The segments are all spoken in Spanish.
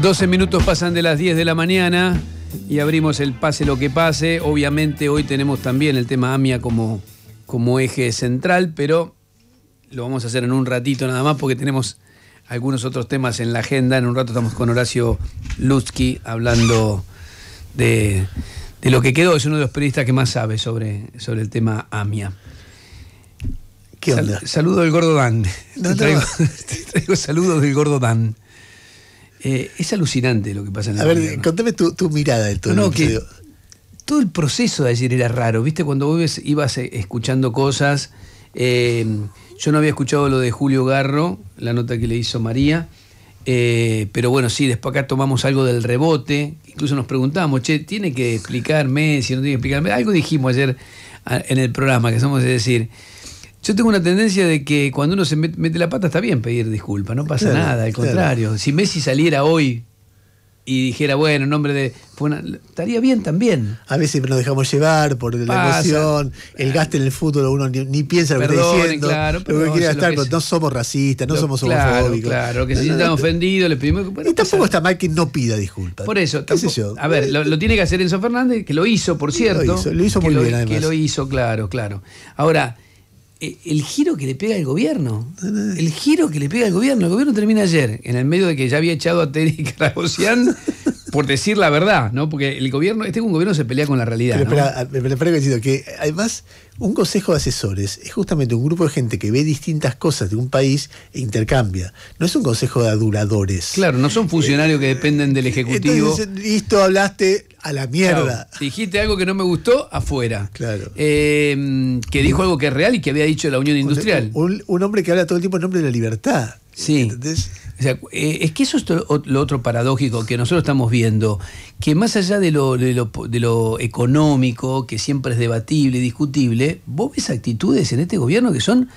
12 minutos pasan de las 10 de la mañana y abrimos el pase lo que pase. Obviamente hoy tenemos también el tema AMIA como, como eje central, pero lo vamos a hacer en un ratito nada más porque tenemos algunos otros temas en la agenda. En un rato estamos con Horacio Lutsky hablando de, lo que quedó. Es uno de los periodistas que más sabe sobre, sobre el tema AMIA. ¿Qué onda? Saludos del gordo Dan. te traigo saludos del gordo Dan. Eh, es alucinante lo que pasa en la A ver, contame tu, mirada de todo no, Todo el proceso de ayer era raro, ¿viste? Cuando vos ibas eh, escuchando cosas. Eh, yo no había escuchado lo de Julio Garro, la nota que le hizo María. pero bueno, sí, después acá tomamos algo del rebote. Incluso nos preguntamos, che, ¿tiene que explicarme si ¿No tiene que explicarme? Algo dijimos ayer en el programa, que somos de decir, yo tengo una tendencia de que cuando uno se mete la pata está bien pedir disculpas, no pasa nada, al contrario. Si Messi saliera hoy y dijera, bueno, en nombre de. estaría bien también. A veces nos dejamos llevar por la emoción, el gasto en el fútbol, uno ni, piensa lo que está diciendo. Claro, pero no somos racistas, no somos homofóbicos. Claro, que se si ofendidos, le pedimos. y tampoco está mal que no pida disculpas. Por eso, A ver, lo, tiene que hacer Enzo Fernández, que lo hizo, por cierto. Lo hizo, muy bien, además. Que lo hizo, claro, claro. Ahora. Eh, el giro que le pega al gobierno. El giro que le pega al gobierno. El gobierno termina ayer, en el medio de que ya había echado a Terry Carabocian, por decir la verdad, ¿no? Porque el gobierno, este es un gobierno que se pelea con la realidad. Pero, ¿no? espera, espera que, que además un consejo de asesores es justamente un grupo de gente que ve distintas cosas de un país e intercambia. No es un consejo de aduladores. Claro, no son funcionarios que dependen del eh, Ejecutivo. listo, hablaste a la mierda. dijiste algo que no me gustó, afuera. Claro. Eh, que dijo algo que es real y que había dicho la Unión Industrial. Un, hombre que habla todo el tiempo en nombre de la libertad. Sí. ¿Entendés? O sea, eh, es que eso es lo otro paradójico que nosotros estamos viendo, que más allá de lo, de lo, de lo económico, que siempre es debatible, discutible, vos ves actitudes en este gobierno que son,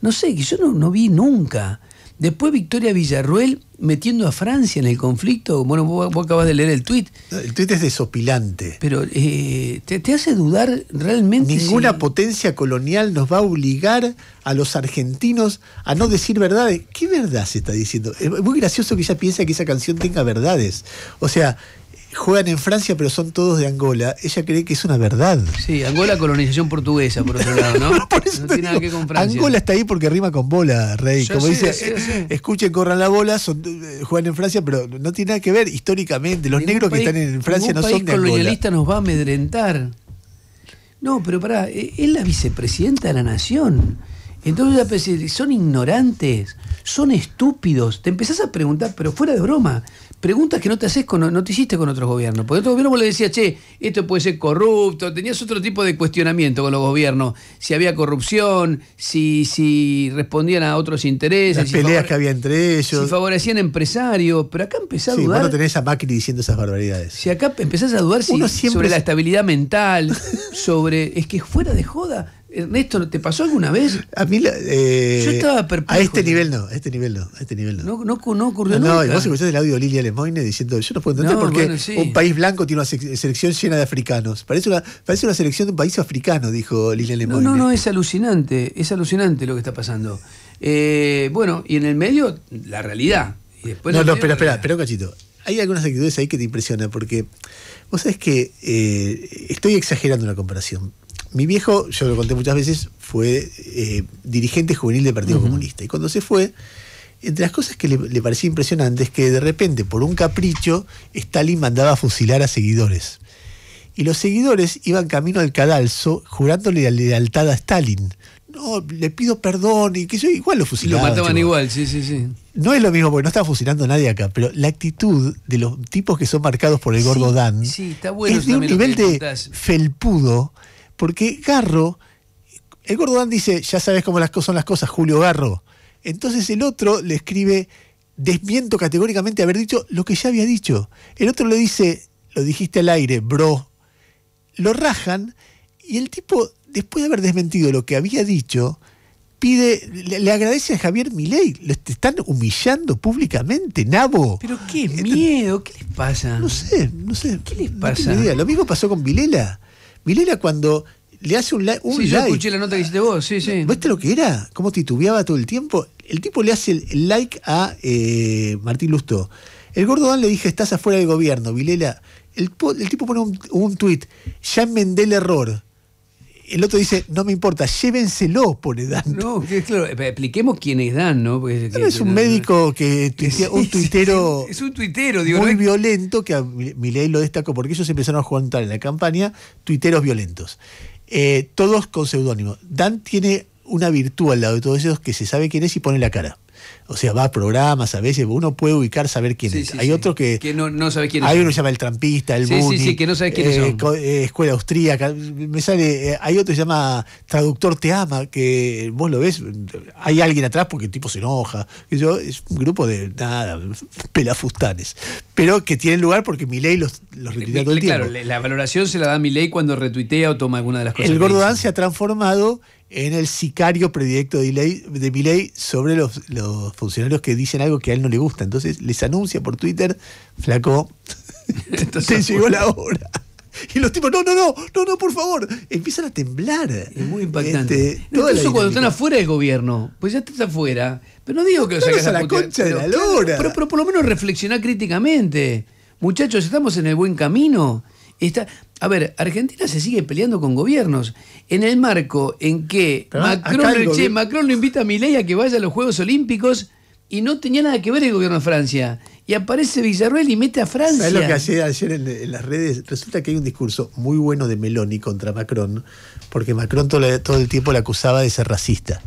no sé, que yo no vi nunca. Después Victoria Villarruel metiendo a Francia en el conflicto. Bueno, vos, acabas de leer el tuit. El tuit es desopilante. Pero eh, te, hace dudar realmente. Ninguna potencia colonial nos va a obligar a los argentinos a no decir verdades. ¿Qué verdad se está diciendo? Es muy gracioso que ella piense que esa canción tenga verdades. O sea, juegan en Francia, pero son todos de Angola. Ella cree que es una verdad. Sí, Angola colonización portuguesa, por otro lado, ¿no? no tiene nada que ver con Francia. Angola está ahí porque rima con bola, Rey. Como dice, eh, escuchen, corran la bola, eh, juegan en Francia, pero no tiene nada que ver históricamente. Los negros que están en Francia no son de Angola. colonialista nos va a amedrentar. No, pero pará, eh, es la vicepresidenta de la nación. Entonces son ignorantes, son estúpidos. Te empezás a preguntar, pero fuera de broma, preguntas que no te haces con, no hiciste con otros gobiernos. Porque otro gobierno vos le decías, che, esto puede ser corrupto, tenías otro tipo de cuestionamiento con los gobiernos, si había corrupción, si, si respondían a otros intereses. Las peleas que había entre ellos. Si favorecían empresarios, pero acá empezás a sí, dudar. Vos no tenés a Macri diciendo esas barbaridades. Si acá empezás a dudar sobre la estabilidad mental, sobre. Es que fuera de joda Ernesto, ¿te pasó alguna vez? A mí eh, Yo estaba perplejo. A este nivel no, a este nivel no, a este nivel no. No, no, no ocurrió no, nunca. No, vos escuchaste el audio de Lilia Lemoyne diciendo, yo no puedo entender porque por qué un país blanco tiene una selección llena de africanos. Parece una, parece una selección de un país africano, dijo Lilia Lemoyne. No, no, no, es alucinante, es alucinante lo que está pasando. Eh, bueno, y en el medio, la realidad. no, no, espera, espera, espera un cachito hay algunas actitudes ahí que te impresionan, porque vos sabés que eh, estoy exagerando una comparación. Mi viejo, yo lo conté muchas veces, fue eh, dirigente juvenil del Partido Comunista. Y cuando se fue, entre las cosas que le, le, parecía impresionante es que de repente, por un capricho, Stalin mandaba a fusilar a seguidores. Y los seguidores iban camino al cadalso jurándole la lealtad a Stalin no, le pido perdón y que yo igual lo fusilaban. Lo mataban igual, sí, sí, sí. No es lo mismo porque no está fusilando a nadie acá, pero la actitud de los tipos que son marcados por el gordo Dan es de un nivel de felpudo, porque Garro, el gordo Dan dice, ya sabes cómo son las cosas, Julio Garro. Entonces el otro le escribe, desmiento categóricamente haber dicho lo que ya había dicho. El otro le dice, lo dijiste al aire, bro. Lo rajan y el tipo después de haber desmentido lo que había dicho, pide, le, agradece a Javier Milei. Lo están humillando públicamente, Nabo. Pero qué miedo, ¿qué les pasa? No sé, no sé. ¿Qué les pasa? Lo mismo pasó con Vilela. Vilela cuando le hace un, like... sí, Yo escuché la nota que hiciste vos, sí, sí. ¿Viste lo que era? ¿Cómo titubeaba todo el tiempo? El tipo le hace el like a eh, Martín Lusto. El gordo Dan le dije, estás afuera del gobierno, Vilela. El, tipo pone un, un tuit, ya enmendé el error el otro dice, no me importa, llévenselo, pone Dan. No, claro, eh, expliquemos quién es Dan, ¿no? es un médico que tuitea, un tuitero. es un tuitero, digo, Muy violento, que a ley lo destacó, porque ellos empezaron a juntar en la campaña tuiteros violentos. Eh, todos con seudónimo. Dan tiene una virtud al lado de todos ellos que se sabe quién es y pone la cara. O sea, va a programas a veces, uno puede ubicar, saber quién es. hay otro que. Que no, sabe quién es. Hay uno que se llama El Trampista, El Muni, que no sabe quién es. Eh, eh, escuela Austríaca. Me sale. Eh, hay otro que se llama Traductor Te Ama, que vos lo ves, hay alguien atrás porque el tipo se enoja. es un grupo de nada, pelafustanes. Pero que tienen lugar porque mi los, los retuitea todo el tiempo. Claro, la valoración se la da mi ley cuando retuitea o toma alguna de las cosas. El Gordo Dan se ha transformado en el sicario predilecto de ley sobre los, funcionarios que dicen algo que a él no le gusta. Entonces les anuncia por Twitter, flaco, entonces llegó la hora. Y los tipos, no, no, no, no, no, por favor, empiezan a temblar. Es muy impactante. Este, no, cuando están afuera del gobierno, pues ya estás afuera. Pero no digo que lo sacas a la concha pero, de la lora. por lo menos reflexionar críticamente. Muchachos, ¿estamos en el buen camino? a ver, Argentina se sigue peleando con gobiernos. En el marco en que Macron, lo, invita a Milei a que vaya a los Juegos Olímpicos y no tenía nada que ver el gobierno de Francia. Y aparece Villarroel y mete a Francia. ¿Sabes lo que hacía ayer en, las redes? Resulta que hay un discurso muy bueno de Meloni contra Macron, porque Macron todo, todo el tiempo le acusaba de ser racista.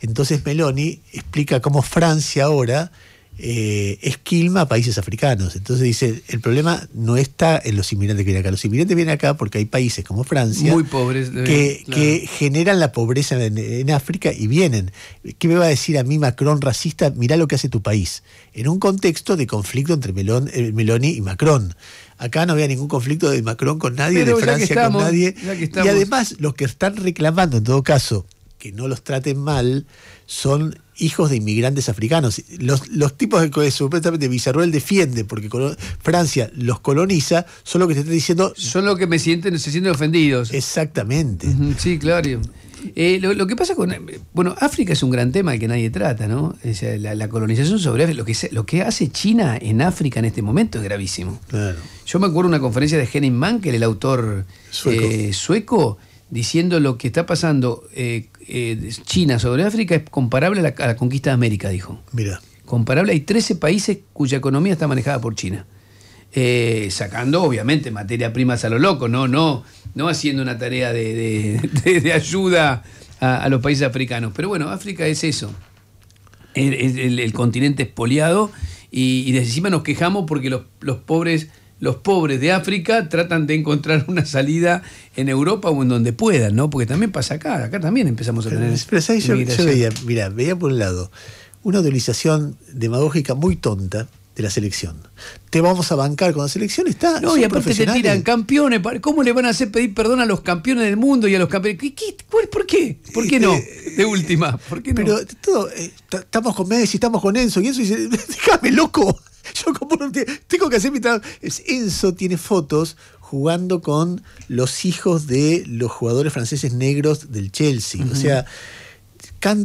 Entonces Meloni explica cómo Francia ahora eh, esquilma a países africanos. Entonces dice, el problema no está en los inmigrantes que vienen acá. Los inmigrantes vienen acá porque hay países como Francia Muy pobres, que, generan la pobreza en, África y vienen. ¿Qué me va a decir a mí Macron racista? Mirá lo que hace tu país. En un contexto de conflicto entre eh, Meloni y Macron. Acá no había ningún conflicto de Macron con nadie, de Francia con nadie. Y además, los que están reclamando, en todo caso, que no los traten mal, son hijos de inmigrantes africanos. Los, los tipos que supuestamente Villarroel defiende porque Francia los coloniza, son los que se están diciendo... Son los que me sienten, se sienten ofendidos. Exactamente. sí, claro. Eh, lo, que pasa con. Eh, bueno, África es un gran tema que nadie trata, ¿no? la, colonización sobre África. Lo que, lo que hace China en África en este momento es gravísimo. Yo me acuerdo una conferencia de Henning Mankel, el autor sueco eh, diciendo lo que está pasando eh, eh, China sobre África es comparable a la, conquista de América, dijo. Mira. Comparable, hay 13 países cuya economía está manejada por China. Eh, sacando obviamente materia primas a lo loco, no, no, no haciendo una tarea de, ayuda a, los países africanos. Pero bueno, África es eso. El, continente espoliado y, y encima nos quejamos porque los, los pobres los pobres de África tratan de encontrar una salida en Europa o en donde puedan, ¿no? Porque también pasa acá, acá también empezamos a tener. Pero, yo, veía, veía por un lado una utilización demagógica muy tonta de la selección. Te vamos a bancar con la selección, está. No, y aparte te tiran campeones. ¿Cómo le van a hacer pedir perdón a los campeones del mundo y a los campeones? por qué? ¿Por qué este, no? Eh, de última. ¿Por qué no? Pero todo, eh, estamos con Messi, estamos con Enzo, y eso dice, déjame loco. Yo tengo que hacer mi trabajo. Enzo tiene fotos jugando con los hijos de los jugadores franceses negros del Chelsea. O sea,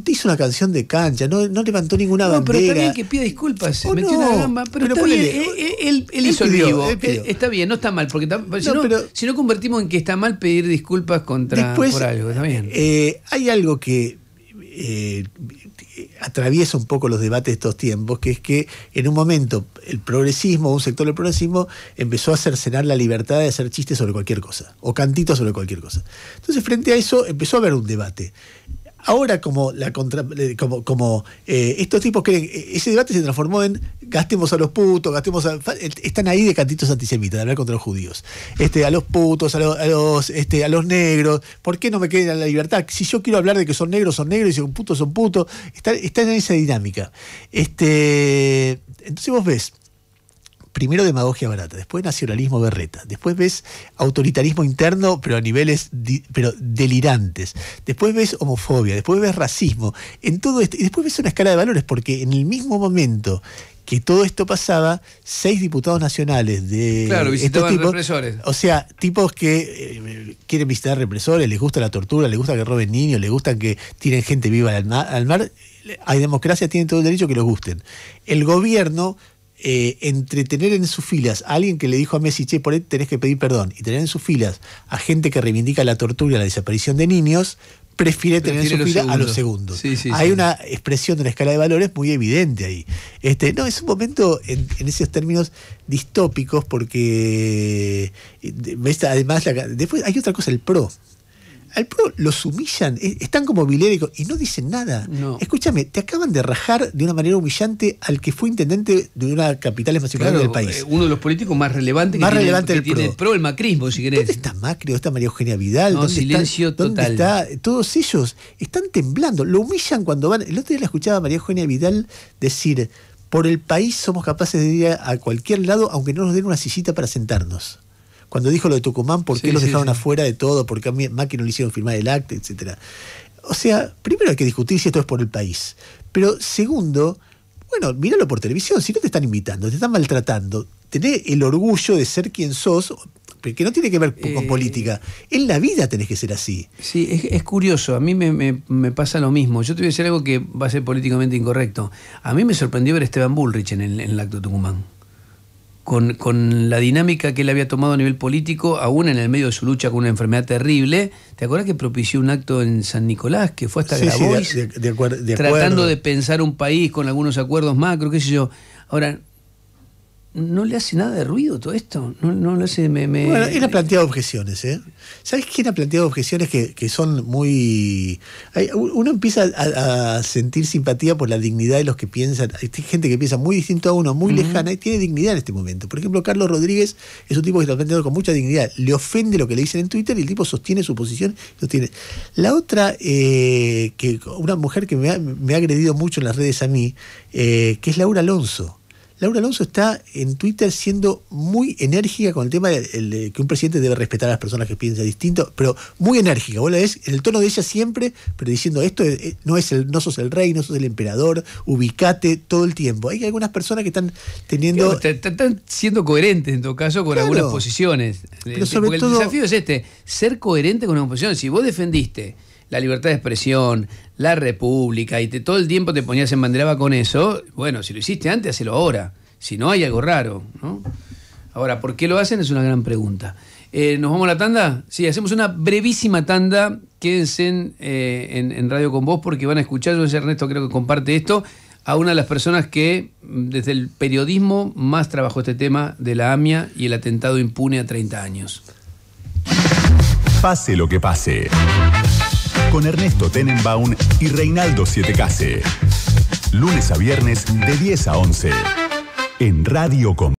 hizo una canción de cancha, no, levantó ninguna bandera. No, pero también que pida disculpas, metió gamba, pero, está bien, eh, eh, él, hizo el vivo, eh, está bien, no está mal, porque si, no, convertimos en que está mal pedir disculpas contra por algo, está bien. hay algo que atraviesa un poco los debates de estos tiempos, que es que en un momento el progresismo, un sector del progresismo, empezó a cercenar la libertad de hacer chistes sobre cualquier cosa, o cantitos sobre cualquier cosa. Entonces, frente a eso, empezó a haber un debate. Ahora, como, la eh, como, eh, estos tipos creen, eh, ese debate se transformó en gastemos a los putos, gastemos a. Están ahí de cantitos antisemitas, de hablar contra los judíos. Este, a los putos, a, los, este, a los negros. ¿Por qué no me queden la libertad? Si yo quiero hablar de que son negros, son negros, y si son putos, son putos. Están, en esa dinámica. Este, entonces vos ves primero demagogia barata, después nacionalismo berreta, después ves autoritarismo interno, pero a niveles pero delirantes, después ves homofobia, después ves racismo, en todo esto, y después ves una escala de valores, porque en el mismo momento que todo esto pasaba, seis diputados nacionales de claro, tipos, O sea, tipos que eh, quieren visitar represores, les gusta la tortura, les gusta que roben niños, les gusta que tiren gente viva al mar, Hay democracia, tienen todo el derecho que los gusten. El gobierno eh, entre tener en sus filas a alguien que le dijo a Messi, che, por él tenés que pedir perdón, y tener en sus filas a gente que reivindica la tortura, y la desaparición de niños, prefiere tener en su fila a los segundos. Hay una expresión de una escala de valores muy evidente ahí. Este, no, es un momento en, esos términos distópicos porque eh, además después hay otra cosa, el pro. Al PRO los humillan, eh, están como biléricos y no dicen nada. Escúchame, te acaban de rajar de una manera humillante al que fue intendente de una capital más del país. Eh, uno de los políticos más relevantes más que, relevante tiene, el PRO, el macrismo, si querés. ¿Dónde está Macri? ¿Dónde está María Eugenia Vidal? No, silencio total. Todos ellos están temblando, lo humillan cuando van. El otro día la escuchaba María Eugenia Vidal decir, por el país somos capaces de ir a cualquier lado aunque no nos den una sillita para sentarnos cuando dijo lo de Tucumán, por qué los dejaron afuera de todo, por qué a Macri no le hicieron firmar el acta, etcétera. O sea, primero hay que discutir si esto es por el país. Pero segundo, bueno, míralo por televisión, si no te están invitando, te están maltratando, tener el orgullo de ser quien sos, que no tiene que ver con eh, política. En la vida tenés que ser así. Sí, es, curioso. A mí me, pasa lo mismo. Yo te voy a decir algo que va a ser políticamente incorrecto. A mí me sorprendió ver a Esteban Bullrich en el, en de Tucumán con, con, la dinámica que él había tomado a nivel político, aún en el medio de su lucha con una enfermedad terrible. ¿Te acuerdas que propició un acto en San Nicolás que fue hasta sí, de, Tratando de pensar un país con algunos acuerdos macro, qué sé yo. Ahora, no le hace nada de ruido todo esto. No, no le hace. Me, Bueno, él ha planteado objeciones, ¿eh? ¿Sabes quién ha planteado objeciones que, son muy. uno empieza a, sentir simpatía por la dignidad de los que piensan. Hay gente que piensa muy distinto a uno, muy lejana, y tiene dignidad en este momento. Por ejemplo, Carlos Rodríguez es un tipo que está planteando con mucha dignidad. Le ofende lo que le dicen en Twitter y el tipo sostiene su posición. La otra, eh, que una mujer que me ha, agredido mucho en las redes a mí, eh, que es Laura Alonso Laura Alonso está en Twitter siendo muy enérgica con el tema de, que un presidente debe respetar a las personas que piensan distinto, pero muy enérgica. Vos la en el tono de ella siempre, pero diciendo esto eh, no es el, no sos el rey, no sos el emperador, ubicate todo el tiempo. Hay algunas personas que están teniendo. están siendo coherentes en todo caso con algunas posiciones. Pero eh, todo... el desafío es este: ser coherente con una posición. Si vos defendiste la libertad de expresión, la república, y todo el tiempo te ponías en banderaba con eso, bueno, si lo hiciste antes, hacelo ahora. Si no, hay algo raro, ¿no? Ahora, ¿por qué lo hacen? Es una gran pregunta. Eh, ¿Nos vamos a la tanda? Sí, hacemos una brevísima tanda. Quédense eh, en, en, Radio con Vos porque van a escuchar, yo Ernesto creo que comparte esto, a una de las personas que mm, desde el periodismo más trabajó este tema de la AMIA y el atentado impune a 30 años. Pase lo que pase con Ernesto Tenenbaum y Reinaldo case Lunes a viernes de 10 a 11 en Radio Com.